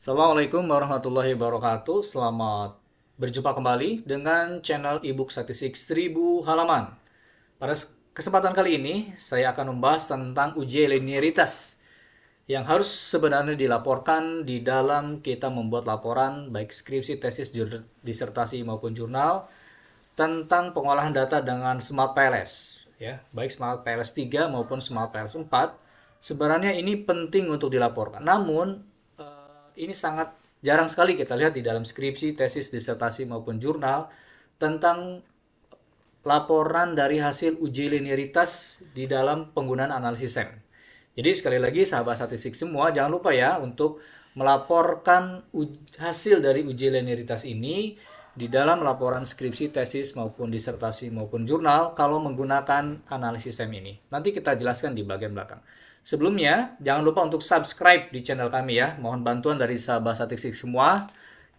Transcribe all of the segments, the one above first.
Assalamualaikum warahmatullahi wabarakatuh. Selamat berjumpa kembali dengan channel ebook statistik 1000 halaman. Pada kesempatan kali ini, saya akan membahas tentang uji linearitas yang harus sebenarnya dilaporkan di dalam kita membuat laporan baik skripsi, tesis, disertasi maupun jurnal tentang pengolahan data dengan Smart PLS ya, baik Smart PLS 3 maupun Smart PLS 4. Sebenarnya ini penting untuk dilaporkan. Namun ini sangat jarang sekali kita lihat di dalam skripsi, tesis, disertasi maupun jurnal tentang laporan dari hasil uji linearitas di dalam penggunaan analisis SEM. Jadi sekali lagi sahabat statistik semua jangan lupa ya untuk melaporkan hasil dari uji linearitas ini di dalam laporan skripsi, tesis maupun disertasi maupun jurnal kalau menggunakan analisis SEM ini. Nanti kita jelaskan di bagian belakang. Sebelumnya, jangan lupa untuk subscribe di channel kami ya. Mohon bantuan dari sahabat statistik semua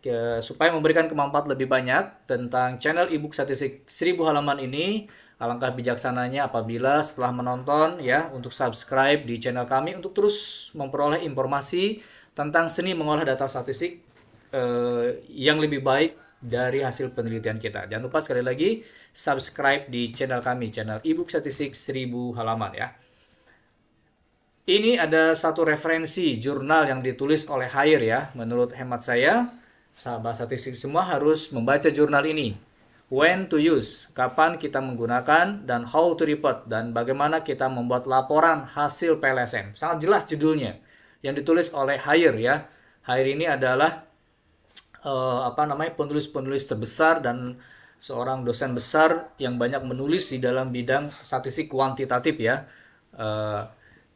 ke, supaya memberikan kemampuan lebih banyak tentang channel ebook statistik seribu halaman ini. Alangkah bijaksananya apabila setelah menonton ya untuk subscribe di channel kami untuk terus memperoleh informasi tentang seni mengolah data statistik eh, yang lebih baik dari hasil penelitian kita. Jangan lupa sekali lagi subscribe di channel kami, channel ebook statistik seribu halaman ya. Ini ada satu referensi jurnal yang ditulis oleh Hayer ya. Menurut hemat saya, sahabat statistik semua harus membaca jurnal ini. When to use, kapan kita menggunakan, dan how to report, dan bagaimana kita membuat laporan hasil PLSN Sangat jelas judulnya yang ditulis oleh Hayer ya. Hayer ini adalah uh, apa namanya penulis-penulis terbesar dan seorang dosen besar yang banyak menulis di dalam bidang statistik kuantitatif ya. Uh,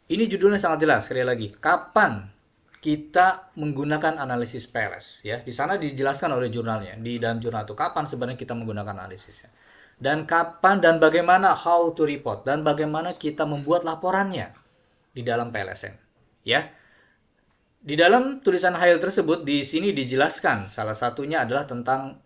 ini judulnya sangat jelas sekali lagi. Kapan kita menggunakan analisis Peres ya. Di sana dijelaskan oleh jurnalnya di dalam jurnal itu kapan sebenarnya kita menggunakan analisisnya. Dan kapan dan bagaimana how to report dan bagaimana kita membuat laporannya di dalam PLSN ya. Di dalam tulisan hasil tersebut di sini dijelaskan salah satunya adalah tentang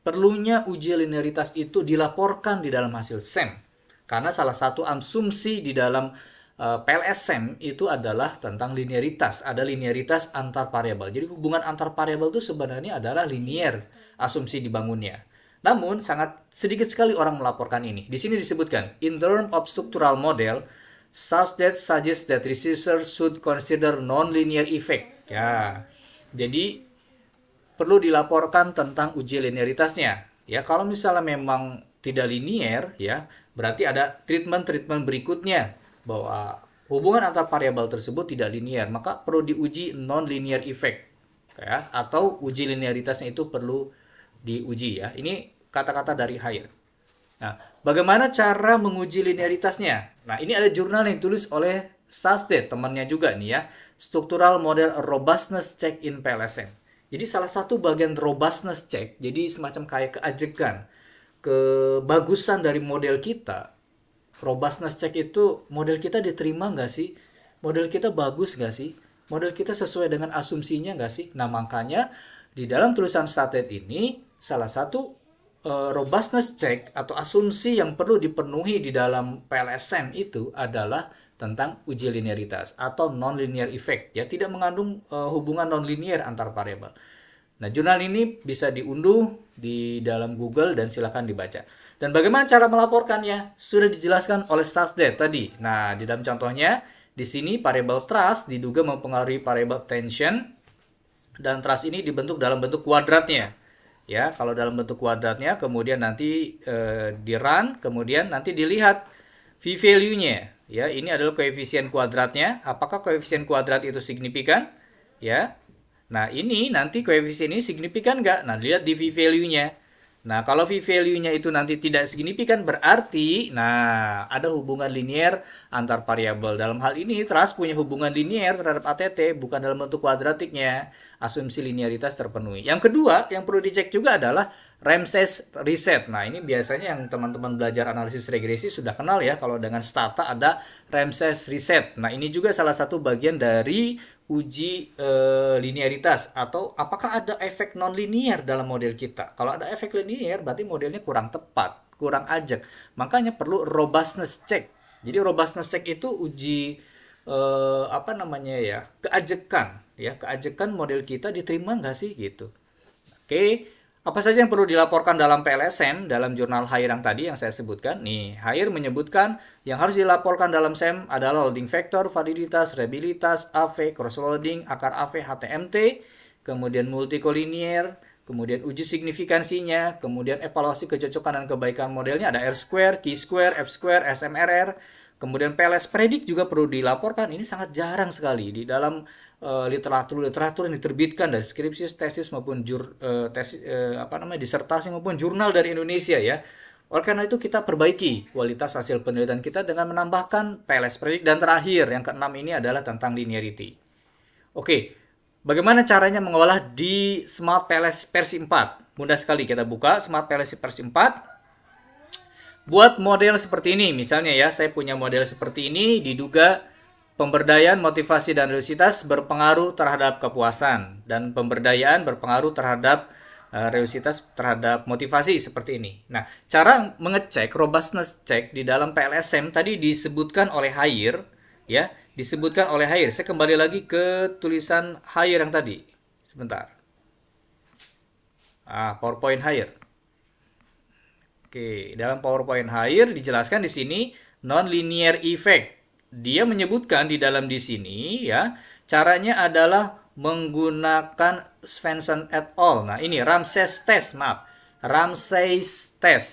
perlunya uji linearitas itu dilaporkan di dalam hasil SEM karena salah satu asumsi di dalam Eh, PLSM itu adalah tentang linearitas, ada linearitas antar variabel. Jadi hubungan antar variabel itu sebenarnya adalah linear, asumsi dibangunnya. Namun sangat sedikit sekali orang melaporkan ini. Di sini disebutkan in term of structural model such that suggests that researchers should consider non-linear effect. Ya. Jadi perlu dilaporkan tentang uji linearitasnya. Ya, kalau misalnya memang tidak linear, ya, berarti ada treatment-treatment berikutnya bahwa hubungan antar variabel tersebut tidak linier, maka perlu diuji non-linear effect ya atau uji linearitasnya itu perlu diuji ya. Ini kata-kata dari Hayer. Nah, bagaimana cara menguji linearitasnya? Nah, ini ada jurnal yang ditulis oleh Sastet, temannya juga nih ya, Structural Model Robustness Check in PLSM. Jadi salah satu bagian robustness check, jadi semacam kayak keajekan, kebagusan dari model kita Robustness check itu model kita diterima nggak sih? Model kita bagus nggak sih? Model kita sesuai dengan asumsinya nggak sih? Nah makanya di dalam tulisan statement ini salah satu uh, robustness check atau asumsi yang perlu dipenuhi di dalam PLSM itu adalah tentang uji linearitas atau non-linear effect ya tidak mengandung uh, hubungan linear antar variabel. Nah, jurnal ini bisa diunduh di dalam Google dan silakan dibaca. Dan bagaimana cara melaporkannya? Sudah dijelaskan oleh Stasde tadi. Nah, di dalam contohnya, di sini variable trust diduga mempengaruhi variable tension dan trust ini dibentuk dalam bentuk kuadratnya. Ya, kalau dalam bentuk kuadratnya kemudian nanti e, di run, kemudian nanti dilihat v value-nya. Ya, ini adalah koefisien kuadratnya. Apakah koefisien kuadrat itu signifikan? Ya. Nah, ini nanti koefisien ini signifikan nggak? Nah, lihat di v value-nya. Nah, kalau V value-nya itu nanti tidak signifikan berarti nah ada hubungan linier antar variabel. Dalam hal ini trust punya hubungan linier terhadap ATT bukan dalam bentuk kuadratiknya asumsi linearitas terpenuhi. Yang kedua yang perlu dicek juga adalah Ramses Reset. Nah ini biasanya yang teman-teman belajar analisis regresi sudah kenal ya kalau dengan stata ada Ramses Reset. Nah ini juga salah satu bagian dari uji e, linearitas atau apakah ada efek nonlinear dalam model kita. Kalau ada efek linear, berarti modelnya kurang tepat kurang ajak. Makanya perlu robustness check. Jadi robustness check itu uji eh, apa namanya ya, keajekan ya keajekan model kita diterima nggak sih gitu oke apa saja yang perlu dilaporkan dalam PLSM dalam jurnal Hair yang tadi yang saya sebutkan nih Hair menyebutkan yang harus dilaporkan dalam SEM adalah holding factor, validitas, reliabilitas, AV, cross loading, akar AV, HTMT, kemudian multikolinier, kemudian uji signifikansinya, kemudian evaluasi kecocokan dan kebaikan modelnya ada R square, Q square, F square, SMRR, Kemudian pLS Predik juga perlu dilaporkan, ini sangat jarang sekali di dalam eh, literatur-literatur uh, yang diterbitkan dari skripsi, tesis maupun jur, uh, tesis, uh, apa namanya disertasi maupun jurnal dari Indonesia ya. Oleh karena itu kita perbaiki kualitas hasil penelitian kita dengan menambahkan pLS Predik dan terakhir yang keenam ini adalah tentang linearity. Oke, bagaimana caranya mengolah di Smart pLS versi 4? Mudah sekali kita buka Smart pLS versi 4 Buat model seperti ini, misalnya ya, saya punya model seperti ini, diduga pemberdayaan motivasi dan reusitas berpengaruh terhadap kepuasan, dan pemberdayaan berpengaruh terhadap uh, reusitas terhadap motivasi seperti ini. Nah, cara mengecek robustness check di dalam PLSM tadi disebutkan oleh Hire, ya, disebutkan oleh Hire. Saya kembali lagi ke tulisan Hire yang tadi. Sebentar. Ah, PowerPoint Hire. Oke, dalam PowerPoint Hire dijelaskan di sini non-linear effect. Dia menyebutkan di dalam di sini ya, caranya adalah menggunakan Svensson et al. Nah, ini Ramses test, maaf. Ramses test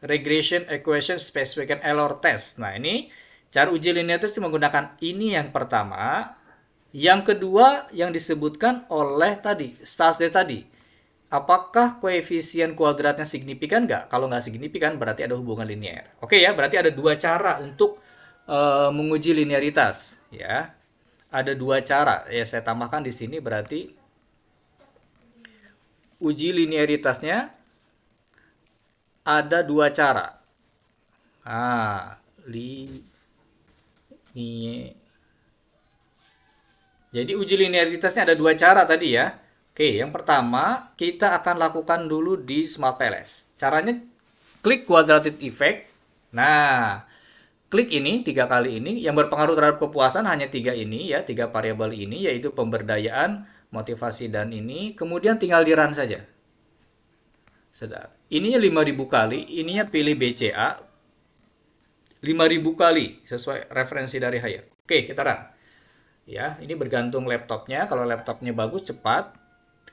regression equation specific and error test. Nah, ini cara uji linear itu menggunakan ini yang pertama. Yang kedua yang disebutkan oleh tadi, Stasde tadi apakah koefisien kuadratnya signifikan nggak? Kalau nggak signifikan, berarti ada hubungan linier. Oke ya, berarti ada dua cara untuk uh, menguji linearitas. Ya, ada dua cara. Ya, saya tambahkan di sini berarti uji linearitasnya ada dua cara. Ah, li, linear. Jadi uji linearitasnya ada dua cara tadi ya Oke, yang pertama kita akan lakukan dulu di Smart Palace. Caranya klik quadratic effect. Nah, klik ini tiga kali ini yang berpengaruh terhadap kepuasan hanya tiga ini ya, tiga variabel ini yaitu pemberdayaan, motivasi dan ini. Kemudian tinggal di run saja. Sedap. Ininya 5000 kali, ininya pilih BCA 5000 kali sesuai referensi dari Hire. Oke, kita run. Ya, ini bergantung laptopnya. Kalau laptopnya bagus cepat,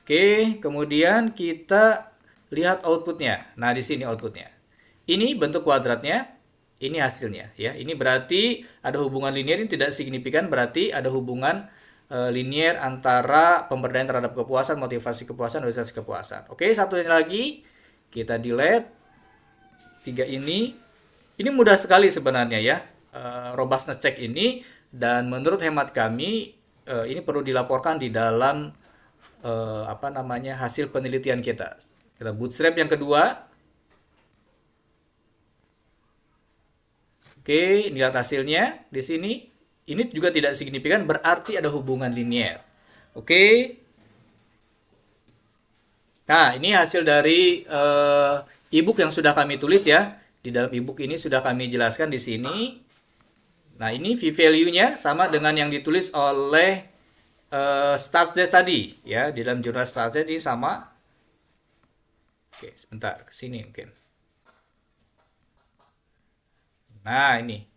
Oke, kemudian kita lihat outputnya. Nah, di sini outputnya. Ini bentuk kuadratnya, ini hasilnya. ya. Ini berarti ada hubungan linear ini tidak signifikan, berarti ada hubungan e, linier antara pemberdayaan terhadap kepuasan, motivasi kepuasan, motivasi kepuasan. Oke, satu lagi, kita delete. Tiga ini, ini mudah sekali sebenarnya ya, e, robustness check ini. Dan menurut hemat kami, e, ini perlu dilaporkan di dalam eh, apa namanya hasil penelitian kita. Kita bootstrap yang kedua. Oke, lihat hasilnya di sini. Ini juga tidak signifikan berarti ada hubungan linier. Oke. Nah, ini hasil dari eh, e-book yang sudah kami tulis ya. Di dalam e-book ini sudah kami jelaskan di sini. Nah, ini v value-nya sama dengan yang ditulis oleh uh, eh, start date tadi ya di dalam jurnal start date ini sama oke sebentar ke sini mungkin nah ini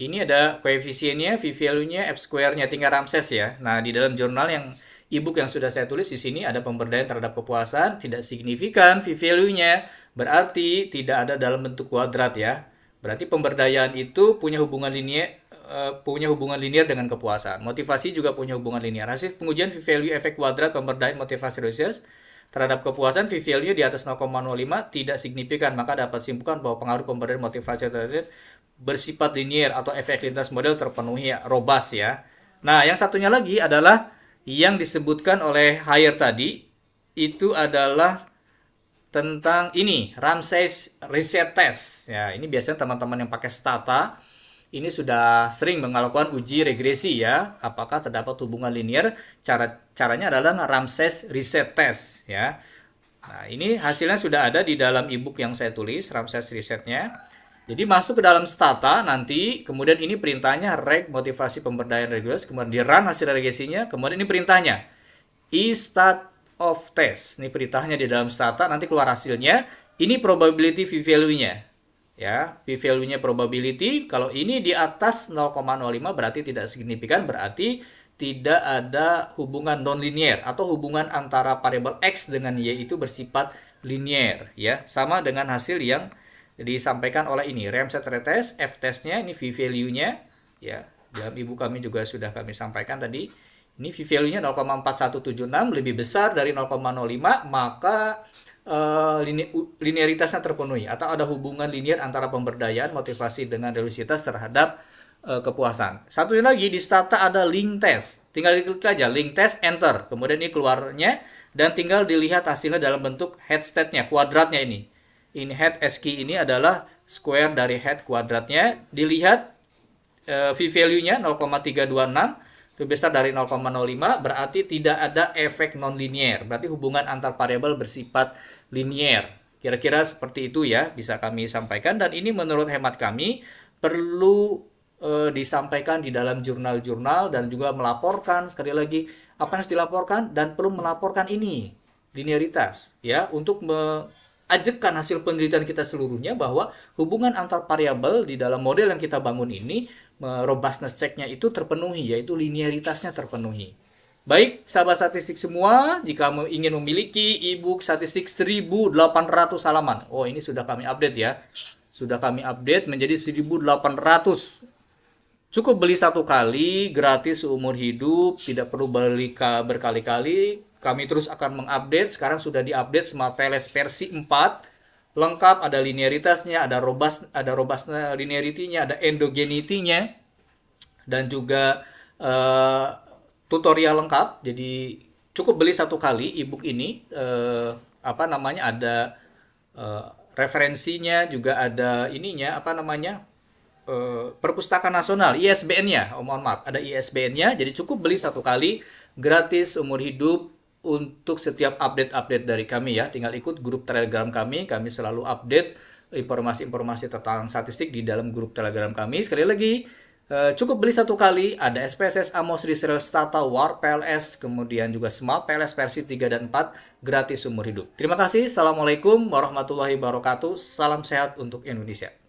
ini ada koefisiennya, v value-nya, f square-nya tinggal Ramses ya. Nah, di dalam jurnal yang ibu yang sudah saya tulis di sini ada pemberdayaan terhadap kepuasan tidak signifikan v value-nya, berarti tidak ada dalam bentuk kuadrat ya. Berarti pemberdayaan itu punya hubungan linier. Eh, punya hubungan linear dengan kepuasan. Motivasi juga punya hubungan linear. Hasil pengujian V-value efek kuadrat pemberdayaan motivasi research terhadap kepuasan V-value di atas 0,05 tidak signifikan, maka dapat simpulkan bahwa pengaruh pemberdayaan motivasi research bersifat linear atau efek lintas model terpenuhi ya, robust ya. Nah, yang satunya lagi adalah yang disebutkan oleh Hire tadi itu adalah tentang ini Ramses Reset Test. Ya, ini biasanya teman-teman yang pakai Stata ini sudah sering melakukan uji regresi ya, apakah terdapat hubungan linier. Cara caranya adalah Ramses Reset Test ya. Nah, ini hasilnya sudah ada di dalam ebook yang saya tulis Ramses resetnya. Jadi masuk ke dalam stata nanti, kemudian ini perintahnya reg motivasi pemberdayaan regres. kemudian di run hasil regresinya, kemudian ini perintahnya istat e of test. Ini perintahnya di dalam stata, nanti keluar hasilnya. Ini probability v value-nya ya p value-nya probability kalau ini di atas 0,05 berarti tidak signifikan berarti tidak ada hubungan nonlinier atau hubungan antara variabel x dengan y itu bersifat linier ya sama dengan hasil yang disampaikan oleh ini ramset retest f test-nya ini v value-nya ya dalam ibu kami juga sudah kami sampaikan tadi ini v value-nya 0,4176 lebih besar dari 0,05 maka uh, linearitasnya terpenuhi atau ada hubungan linear antara pemberdayaan motivasi dengan religiositas terhadap uh, kepuasan. Satu lagi di strata ada link test. Tinggal diklik aja link test enter. Kemudian ini keluarnya dan tinggal dilihat hasilnya dalam bentuk head state-nya, kuadratnya ini. In head SQ ini adalah square dari head kuadratnya. Dilihat uh, v value-nya 0,326 lebih besar dari 0,05 berarti tidak ada efek nonlinier. Berarti hubungan antar variabel bersifat linier. Kira-kira seperti itu ya bisa kami sampaikan dan ini menurut hemat kami perlu e, disampaikan di dalam jurnal-jurnal dan juga melaporkan sekali lagi apa yang harus dilaporkan dan perlu melaporkan ini linearitas ya untuk me ajekan hasil penelitian kita seluruhnya bahwa hubungan antar variabel di dalam model yang kita bangun ini robustness checknya itu terpenuhi yaitu linearitasnya terpenuhi. Baik, sahabat statistik semua, jika ingin memiliki ebook statistik 1800 halaman. Oh, ini sudah kami update ya. Sudah kami update menjadi 1800 cukup beli satu kali gratis seumur hidup tidak perlu beli berkali-kali kami terus akan mengupdate, sekarang sudah diupdate Smart Palace versi 4. Lengkap, ada linearitasnya, ada robust, ada robust linearity-nya, ada endogenity nya dan juga uh, tutorial lengkap. Jadi cukup beli satu kali ebook ini, uh, apa namanya, ada uh, referensinya, juga ada ininya, apa namanya, perpustakaan nasional ISBN-nya, oh, mohon maaf, ada ISBN-nya, jadi cukup beli satu kali, gratis, umur hidup, untuk setiap update-update dari kami ya. Tinggal ikut grup Telegram kami, kami selalu update informasi-informasi tentang statistik di dalam grup Telegram kami. Sekali lagi, eh, cukup beli satu kali, ada SPSS, Amos Resell, Stata, War, PLS, kemudian juga Smart, PLS versi 3 dan 4, gratis seumur hidup. Terima kasih, Assalamualaikum warahmatullahi wabarakatuh, salam sehat untuk Indonesia.